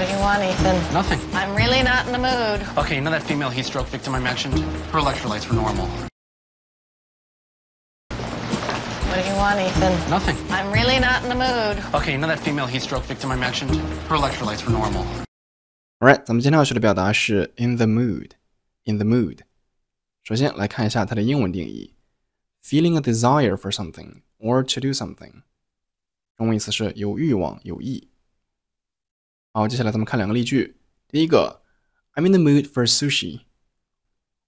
What do you want, Ethan? Nothing. I'm really not in the mood. Okay, you know that female heat stroke victim I mentioned? Her electrolytes were normal. What do you want, Ethan? Nothing. I'm really not in the mood. Okay, you know that female heat stroke victim I mentioned? Her electrolytes were normal. Alright，咱们今天要学的表达是 in the mood。in the mood。首先来看一下它的英文定义：feeling a desire for something or to do something。中文意思是有欲望、有意。好，接下来咱们看两个例句。第一个，I'm in the mood for sushi。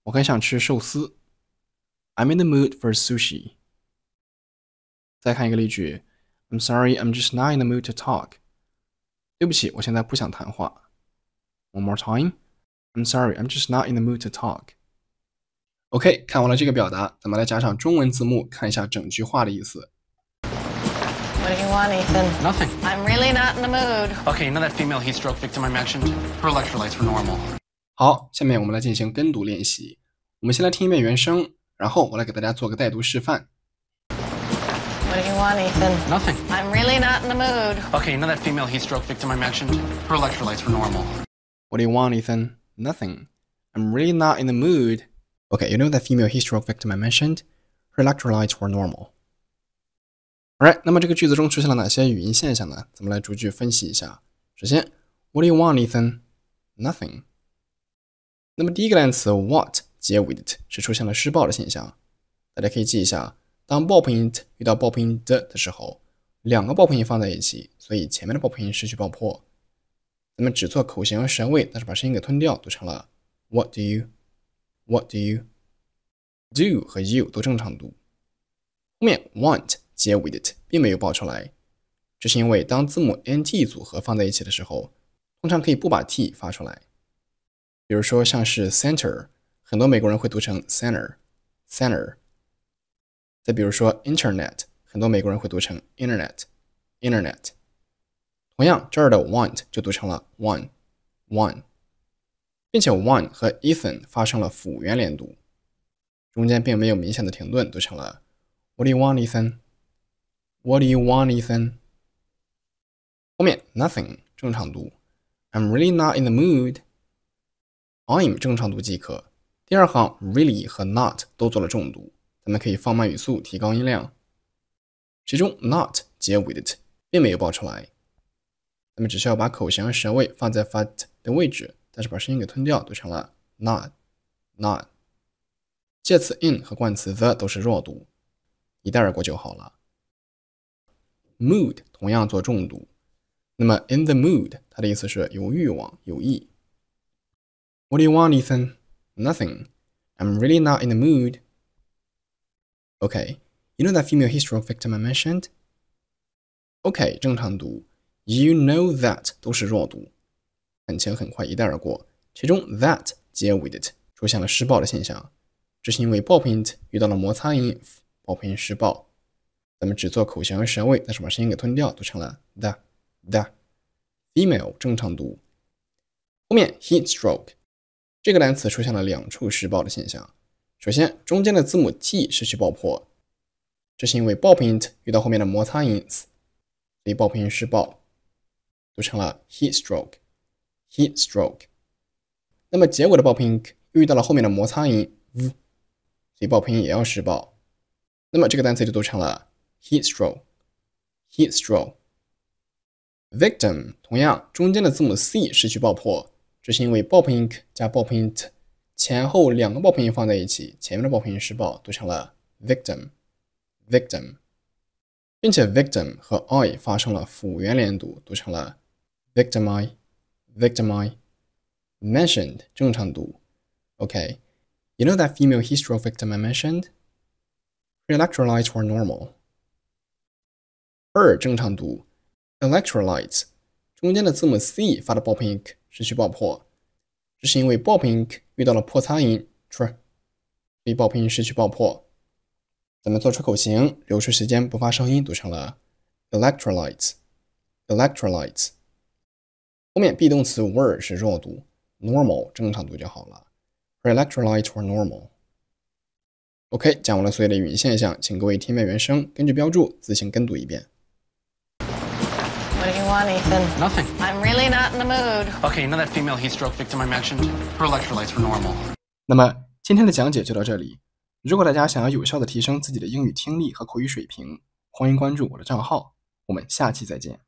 我很想吃寿司。I'm in the mood for sushi。再看一个例句，I'm sorry, I'm just not in the mood to talk。对不起，我现在不想谈话。One more time, I'm sorry, I'm just not in the mood to talk。OK，看完了这个表达，咱们来加上中文字幕，看一下整句话的意思。What do you want, Ethan? Nothing. I'm really not in the mood. Okay, you know that female heat stroke victim I mentioned? Her electrolytes were normal. 好，下面我们来进行跟读练习。我们先来听一遍原声，然后我来给大家做个带读示范。What do you want, Ethan? Nothing. I'm really not in the mood. Okay, you know that female heat stroke victim I mentioned? Her electrolytes were normal. What do you want, Ethan? Nothing. I'm really not in the mood. Okay, you know that female heat stroke victim I mentioned? Her electrolytes were normal. 好，那么这个句子中出现了哪些语音现象呢？咱们来逐句分析一下。首先，What do you want, Ethan? Nothing。那么第一个单词 what 结尾的是出现了失爆的现象，大家可以记一下。当爆破音遇到爆破音的的时候，两个爆破音放在一起，所以前面的爆破音失去爆破，咱们只做口型和舌位，但是把声音给吞掉，读成了 What do you? What do you? Do 和 you 都正常读。后面 want。结尾的 t 并没有爆出来，这是因为当字母 nt 组合放在一起的时候，通常可以不把 t 发出来。比如说像是 center，很多美国人会读成 center，center。再比如说 internet，很多美国人会读成 internet，internet。同样，这儿的 want 就读成了 o n e o n e 并且 o n e 和 ethan 发生了辅元连读，中间并没有明显的停顿，读成了 What want, do you Ethan？What do you want, Ethan? 后面 nothing 正常读。I'm really not in the mood. I'm 正常读即可。第二行 really 和 not 都做了重读，咱们可以放慢语速，提高音量。其中 not 结尾的并没有爆出来，咱们只需要把口型和舌位放在 fat 的位置，但是把声音给吞掉，读成了 not not。介词 in 和冠词 the 都是弱读，一带而过就好了。mood 同样做重读。那么 in the mood 它的意思是有欲望、有意。What do you want, Ethan? Nothing. I'm really not in the mood. Okay, you know that female history victim I mentioned? Okay，正常读。You know that 都是弱读，很轻很快一带而过。其中 that 结尾 it 出现了失爆的现象，这是因为爆破音遇到了摩擦音，爆破音失爆。咱们只做口型和舌位，但是把声音给吞掉，读成了 da da e m a l e 正常读。后面 heat stroke 这个单词出现了两处失爆的现象。首先，中间的字母 t 失去爆破，这是因为爆破音遇到后面的摩擦音 s，以爆破音失爆，读成了 heat stroke heat stroke。那么结果的爆破音又遇到了后面的摩擦音 v，所以爆破音也要失爆。那么这个单词就读成了。heatstroke heatstroke。victim 同样中间的字母 c 失去爆破，这是因为爆破音 k 加爆破音 t 前后两个爆破音放在一起，前面的爆破音失爆，读成了 victim victim，并且 victim 和 i 发生了辅元连读，读成了 victimi victimi。mentioned 正常读，OK。You know that female heatstroke victim I mentioned? Her electrolytes were normal. w e r 正常读，electrolytes 中间的字母 c 发的爆破失去爆破，这是因为爆破遇到了破擦音，不所被爆破失去爆破。咱们做出口型，留出时间不发声音，读成了 electrolytes。electrolytes 后面 be 动词 were 是弱读，normal 正常读就好了。electrolytes were normal。OK，讲完了所有的语音现象，请各位听遍原声，根据标注自行跟读一遍。What do you want Ethan? Nothing. I'm really not in the mood. Okay, another female heat stroke victim I mentioned. p r e l e c t r o l y t e s were normal. 那么今天的讲解就到这里。如果大家想要有效的提升自己的英语听力和口语水平，欢迎关注我的账号，我们下期再见。